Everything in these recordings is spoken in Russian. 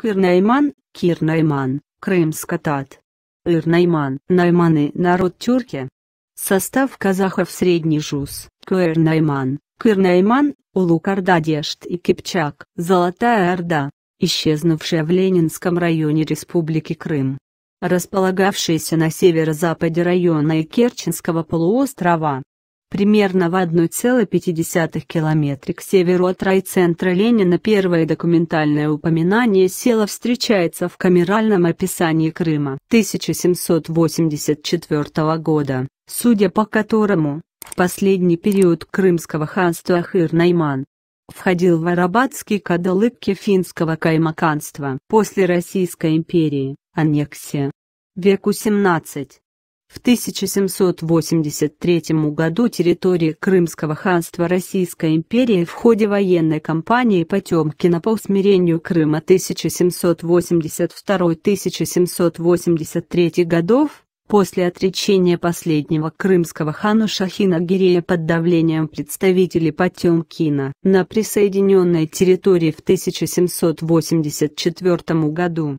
Кырнайман, Кирнайман, Крымска тат. Ирнайман, Найманы, народ тюрки. Состав казахов средний жуз, Кырнайман, Кырнайман, Дешт и Кипчак, Золотая Орда, исчезнувшая в Ленинском районе Республики Крым. Располагавшаяся на северо-западе района и Керченского полуострова, примерно в 1,5 километре к северу от райцентра Ленина первое документальное упоминание села встречается в камеральном описании Крыма 1784 года, судя по которому, в последний период крымского ханства Хыр-Найман входил в арабатские кадалык финского каймаканства после Российской империи, аннексия. Веку 17. В 1783 году территории Крымского ханства Российской империи в ходе военной кампании Потемкина по усмирению Крыма 1782-1783 годов, после отречения последнего крымского хана Шахина Гирея под давлением представителей Потемкина на присоединенной территории в 1784 году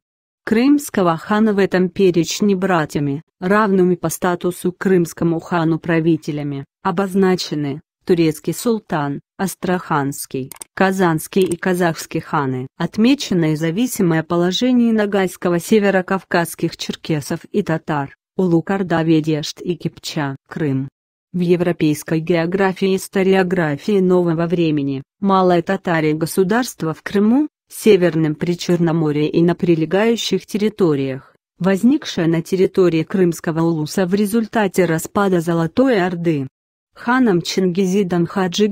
крымского хана в этом перечне братьями, равными по статусу крымскому хану правителями, обозначены турецкий султан, астраханский, казанский и казахский ханы. Отмечено и зависимое положение нагайского северокавказских черкесов и татар, Улукарда Ведешт и Кипча, Крым. В европейской географии и историографии нового времени, малое татария государство в Крыму, Северном Причерноморье и на прилегающих территориях, возникшая на территории Крымского улуса в результате распада Золотой Орды. Ханом Чингизидом Хаджи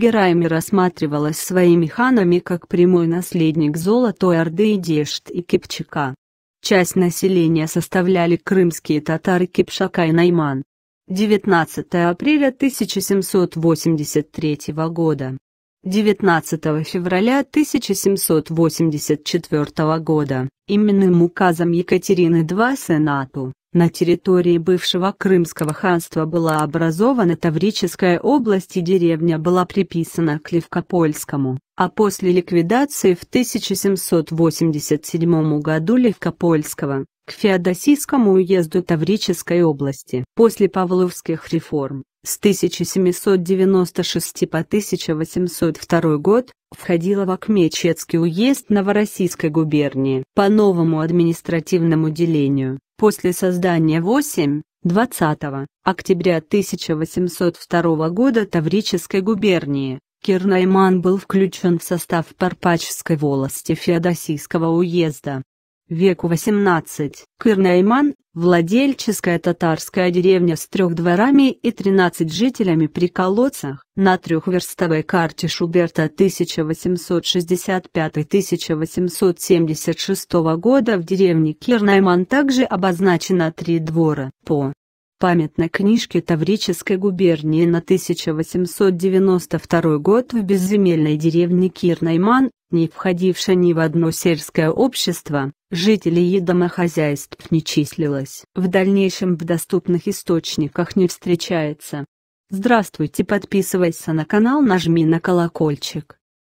рассматривалась своими ханами как прямой наследник Золотой Орды и Дешт и Кипчака. Часть населения составляли крымские татары Кипшака и Найман. 19 апреля 1783 года. 19 февраля 1784 года именным указом Екатерины II Сенату на территории бывшего Крымского ханства была образована Таврическая область и деревня была приписана к Левкопольскому, а после ликвидации в 1787 году Левкопольского к Феодосийскому уезду Таврической области. После Павловских реформ с 1796 по 1802 год входила в Акмечецкий уезд Новороссийской губернии по новому административному делению. После создания 8 20 октября 1802 года Таврической губернии Кирнайман был включен в состав Парпачской волости Феодосийского уезда веку 18 Кырнайман – владельческая татарская деревня с трех дворами и 13 жителями при колодцах. На трехверстовой карте Шуберта 1865-1876 года в деревне Кирнайман также обозначено три двора. По памятной книжке Таврической губернии на 1892 год в безземельной деревне Кирнайман, не входившей ни в одно сельское общество, жителей и домохозяйств не числилось. В дальнейшем в доступных источниках не встречается. Здравствуйте, подписывайся на канал, нажми на колокольчик.